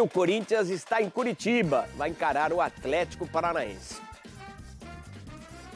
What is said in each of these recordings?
O Corinthians está em Curitiba, vai encarar o Atlético Paranaense.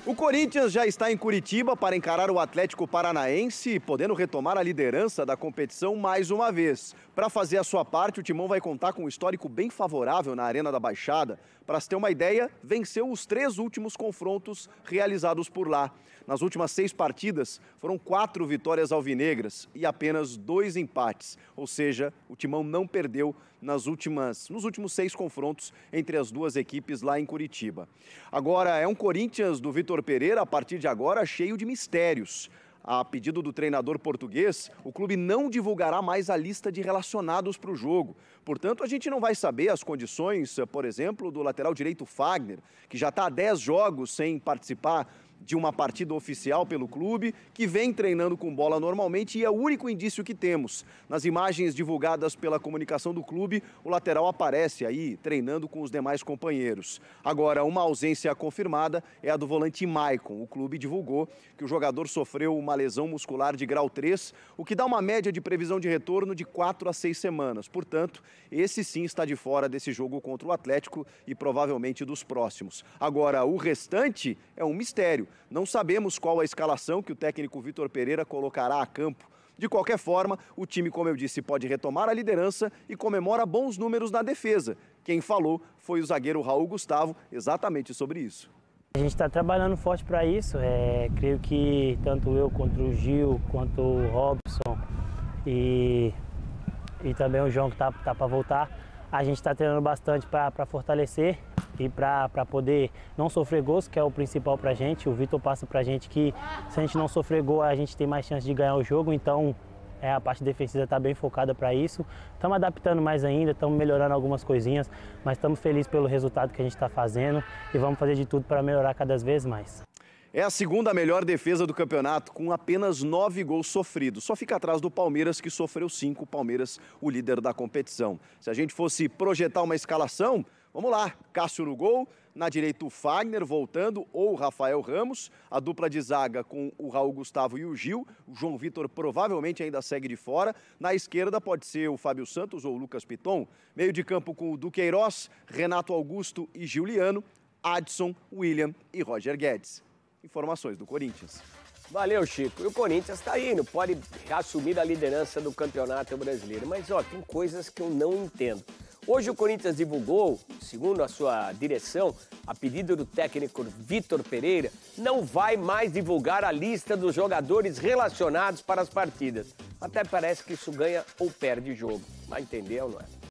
O Corinthians já está em Curitiba para encarar o Atlético Paranaense, podendo retomar a liderança da competição mais uma vez. Para fazer a sua parte, o Timão vai contar com um histórico bem favorável na Arena da Baixada. Para se ter uma ideia, venceu os três últimos confrontos realizados por lá. Nas últimas seis partidas, foram quatro vitórias alvinegras e apenas dois empates. Ou seja, o Timão não perdeu nas últimas, nos últimos seis confrontos entre as duas equipes lá em Curitiba. Agora, é um Corinthians do Vitor Vitor Pereira, a partir de agora, cheio de mistérios. A pedido do treinador português, o clube não divulgará mais a lista de relacionados para o jogo. Portanto, a gente não vai saber as condições, eh, por exemplo, do lateral direito Fagner, que já está há 10 jogos sem participar de uma partida oficial pelo clube, que vem treinando com bola normalmente e é o único indício que temos. Nas imagens divulgadas pela comunicação do clube, o lateral aparece aí treinando com os demais companheiros. Agora, uma ausência confirmada é a do volante Maicon. O clube divulgou que o jogador sofreu uma lesão muscular de grau 3, o que dá uma média de previsão de retorno de 4 a 6 semanas. Portanto, esse sim está de fora desse jogo contra o Atlético e provavelmente dos próximos. Agora, o restante é um mistério. Não sabemos qual a escalação que o técnico Vitor Pereira colocará a campo. De qualquer forma, o time, como eu disse, pode retomar a liderança e comemora bons números na defesa. Quem falou foi o zagueiro Raul Gustavo, exatamente sobre isso. A gente está trabalhando forte para isso. É, creio que tanto eu quanto o Gil, quanto o Robson e, e também o João que está tá, tá para voltar, a gente está treinando bastante para fortalecer e para poder não sofrer gols, que é o principal para a gente. O Vitor passa para a gente que se a gente não sofrer gol, a gente tem mais chance de ganhar o jogo, então é, a parte defensiva está bem focada para isso. Estamos adaptando mais ainda, estamos melhorando algumas coisinhas, mas estamos felizes pelo resultado que a gente está fazendo e vamos fazer de tudo para melhorar cada vez mais. É a segunda melhor defesa do campeonato, com apenas nove gols sofridos. Só fica atrás do Palmeiras, que sofreu cinco. Palmeiras, o líder da competição. Se a gente fosse projetar uma escalação, Vamos lá, Cássio no gol, na direita o Fagner voltando ou o Rafael Ramos, a dupla de zaga com o Raul Gustavo e o Gil, o João Vitor provavelmente ainda segue de fora, na esquerda pode ser o Fábio Santos ou o Lucas Piton, meio de campo com o Duqueiroz, Renato Augusto e Giuliano, Adson, William e Roger Guedes. Informações do Corinthians. Valeu, Chico. E o Corinthians está indo, pode assumir a liderança do Campeonato Brasileiro. Mas, ó, tem coisas que eu não entendo. Hoje o Corinthians divulgou, segundo a sua direção, a pedido do técnico Vitor Pereira, não vai mais divulgar a lista dos jogadores relacionados para as partidas. Até parece que isso ganha ou perde jogo. Vai entender ou não é?